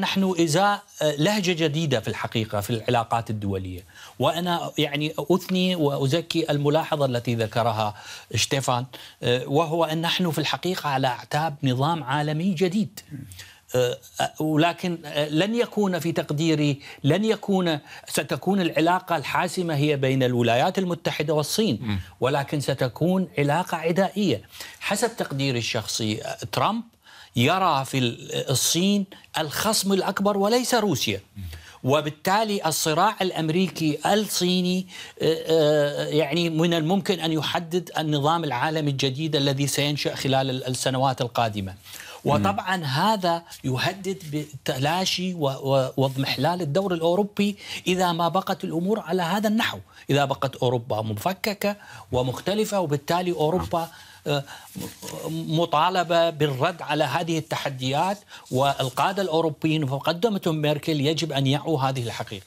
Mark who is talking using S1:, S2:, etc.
S1: نحن إزاء آه، لهجة جديدة في الحقيقة في العلاقات الدولية وأنا يعني أثني وأزكي الملاحظة التي ذكرها شتيفان آه، وهو أن نحن في الحقيقة على أعتاب نظام عالمي جديد آه، ولكن لن يكون في تقديري لن يكون ستكون العلاقه الحاسمه هي بين الولايات المتحده والصين ولكن ستكون علاقه عدائيه حسب تقديري الشخصي ترامب يرى في الصين الخصم الاكبر وليس روسيا وبالتالي الصراع الامريكي الصيني آه، آه، يعني من الممكن ان يحدد النظام العالمي الجديد الذي سينشا خلال السنوات القادمه. وطبعا هذا يهدد بتلاشي واضمحلال الدور الاوروبي اذا ما بقت الامور على هذا النحو، اذا بقت اوروبا مفككه ومختلفه وبالتالي اوروبا نعم. مطالبه بالرد على هذه التحديات والقاده الاوروبيين وقدمتهم ميركل يجب ان يعوا هذه الحقيقه